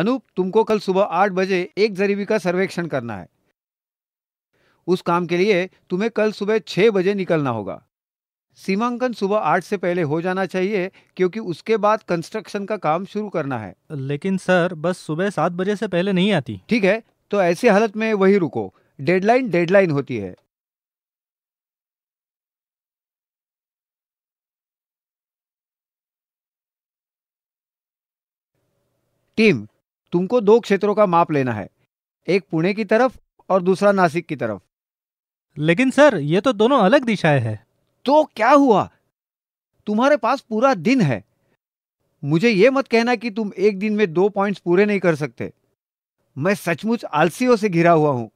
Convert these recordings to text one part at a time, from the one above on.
अनूप तुमको कल सुबह आठ बजे एक जरीबी का सर्वेक्षण करना है उस काम के लिए तुम्हें कल सुबह छह बजे निकलना होगा सीमांकन सुबह आठ से पहले हो जाना चाहिए क्योंकि उसके बाद कंस्ट्रक्शन का काम शुरू करना है लेकिन सर बस सुबह सात बजे से पहले नहीं आती ठीक है तो ऐसी हालत में वही रुको डेडलाइन डेडलाइन होती है टीम तुमको दो क्षेत्रों का माप लेना है एक पुणे की तरफ और दूसरा नासिक की तरफ लेकिन सर ये तो दोनों अलग दिशाएं हैं तो क्या हुआ तुम्हारे पास पूरा दिन है मुझे ये मत कहना कि तुम एक दिन में दो पॉइंट्स पूरे नहीं कर सकते मैं सचमुच आलसियों से घिरा हुआ हूं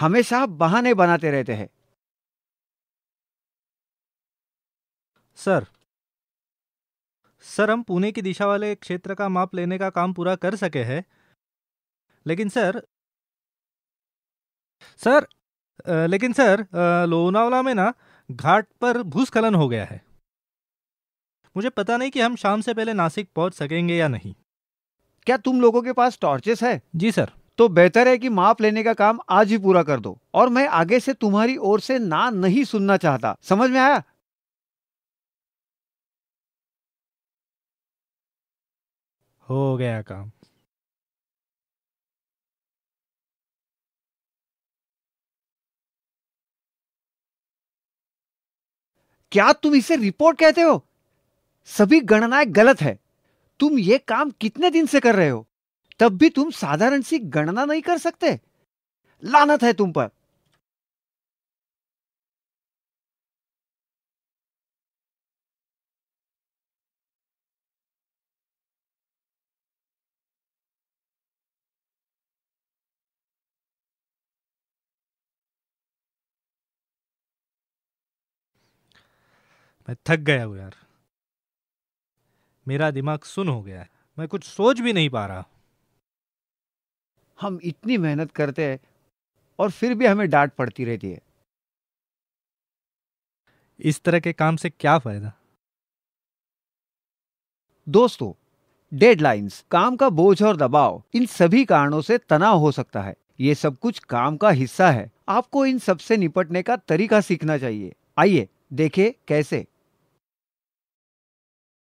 हमेशा बहाने बनाते रहते हैं सर सर हम पुणे की दिशा वाले क्षेत्र का माप लेने का काम पूरा कर सके हैं लेकिन सर सर लेकिन सर लोनावला में ना घाट पर भूस्खलन हो गया है मुझे पता नहीं कि हम शाम से पहले नासिक पहुंच सकेंगे या नहीं क्या तुम लोगों के पास टॉर्चेस है जी सर तो बेहतर है कि माप लेने का काम आज ही पूरा कर दो और मैं आगे से तुम्हारी ओर से ना नहीं सुनना चाहता समझ में आया हो गया काम क्या तुम इसे रिपोर्ट कहते हो सभी गणनाएं गलत है तुम ये काम कितने दिन से कर रहे हो तब भी तुम साधारण सी गणना नहीं कर सकते लानत है तुम पर मैं थक गया हूँ यार मेरा दिमाग सुन हो गया है मैं कुछ सोच भी नहीं पा रहा हम इतनी मेहनत करते हैं और फिर भी हमें डांट पड़ती रहती है इस तरह के काम से क्या फायदा दोस्तों डेडलाइंस काम का बोझ और दबाव इन सभी कारणों से तनाव हो सकता है ये सब कुछ काम का हिस्सा है आपको इन सब से निपटने का तरीका सीखना चाहिए आइए देखे कैसे